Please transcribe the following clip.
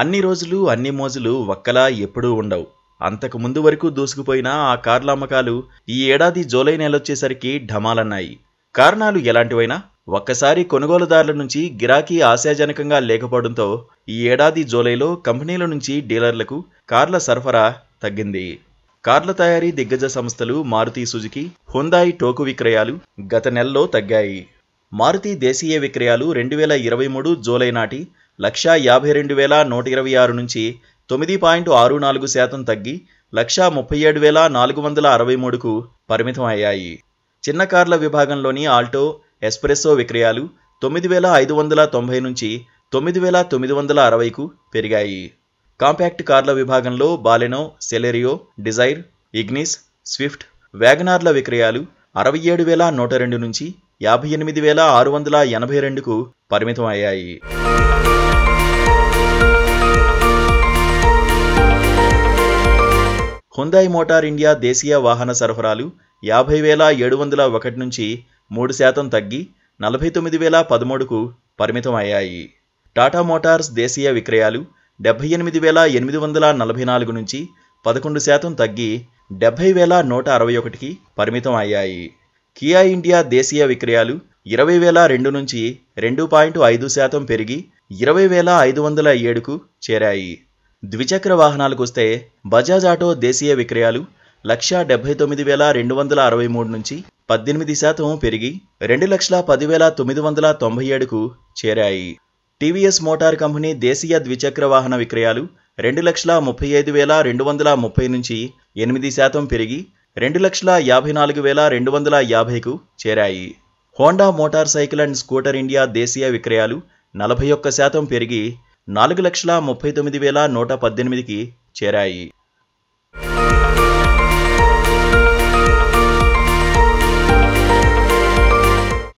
అన్ని రోజులు అన్ని మోజులు ఒక్కలా ఎప్పుడూ ఉండవు అంతకు ముందు వరకు దూసుకుపోయిన ఆ కార్ల అమ్మకాలు ఈ ఏడాది జూలై నెలొచ్చేసరికి ఢమాలన్నాయి కారణాలు ఎలాంటివైనా ఒక్కసారి కొనుగోలుదారుల నుంచి గిరాకీ ఆశాజనకంగా లేకపోవడంతో ఈ ఏడాది జూలైలో కంపెనీల నుంచి డీలర్లకు కార్ల సరఫరా తగ్గింది కార్ల తయారీ దిగ్గజ సంస్థలు మారుతి సుజుకి హుందాయి టోకు విక్రయాలు గత నెలలో తగ్గాయి మారుతి దేశీయ విక్రయాలు రెండు వేల ఇరవై మూడు జూలై నాటి లక్షా యాభై రెండు వేల నూట ఇరవై ఆరు నుంచి తొమ్మిది పాయింట్ ఆరు నాలుగు శాతం తగ్గి లక్షా ముప్పై ఏడు వేల నాలుగు వందల అరవై మూడుకు పరిమితం అయ్యాయి చిన్న కార్ల విభాగంలోని ఆల్టో ఎస్ప్రెస్సో విక్రయాలు తొమ్మిది వేల ఐదు వందల తొంభై నుంచి తొమ్మిది వేల తొమ్మిది వందల అరవైకు పెరిగాయి కాంపాక్ట్ కార్ల విభాగంలో Baleno Celerio Dzire Ignis Swift వ్యాగనార్ల విక్రయాలు అరవై ఏడు వేల నూట రెండు నుంచి యాభై ఎనిమిది వేల ఆరు వందల ఎనభై రెండుకు పరిమితం అయ్యాయి హుందాయ్ మోటార్ ఇండియా దేశీయ వాహన సరఫరాలు యాభై వేల ఏడు వందల ఒకటి నుంచి మూడు శాతం తగ్గి నలభై తొమ్మిది వేల పదమూడుకు పరిమితం అయ్యాయి టాటా మోటార్స్ దేశీయ విక్రయాలు డెబ్బై ఎనిమిది వేల ఎనిమిది వందల నలభై నాలుగు నుంచి పదకొండు శాతం తగ్గి డెబ్బై వేల నూట అరవై ఒకటికి పరిమితం అయ్యాయి కియా ఇండియా దేశీయ విక్రయాలు ఇరవై వేల రెండు నుంచి రెండు పాయింట్ ఐదు శాతం పెరిగి ఇరవై వేల ఐదు వందల ఏడుకు చేరాయి ద్విచక్ర వాహనాలకు వస్తే బజాజ్ ఆటో దేశీయ విక్రయాలు లక్ష డెబ్బై తొమ్మిది వేల రెండు వందల అరవై మూడు నుంచి పద్దెనిమిది శాతం పెరిగి రెండు లక్షల పదివేల తొమ్మిది వందల తొంభై ఏడుకు చేరాయి టీవీఎస్ మోటార్ కంపెనీ దేశీయ ద్విచక్ర వాహన విక్రయాలు రెండు లక్షల ముప్పై ఐదు వేల రెండు వందల ముప్పై నుంచి ఎనిమిది శాతం పెరిగి రెండు లక్షల యాభై నాలుగు వేల రెండు వందల యాభైకు చేరాయి Honda motorcycle and scooter India దేశీయ విక్రయాలు నలభై ఒక్క శాతం పెరిగి నాలుగు లక్షల ముప్పై తొమ్మిది వేల నూట పద్దెనిమిదికి చేరాయి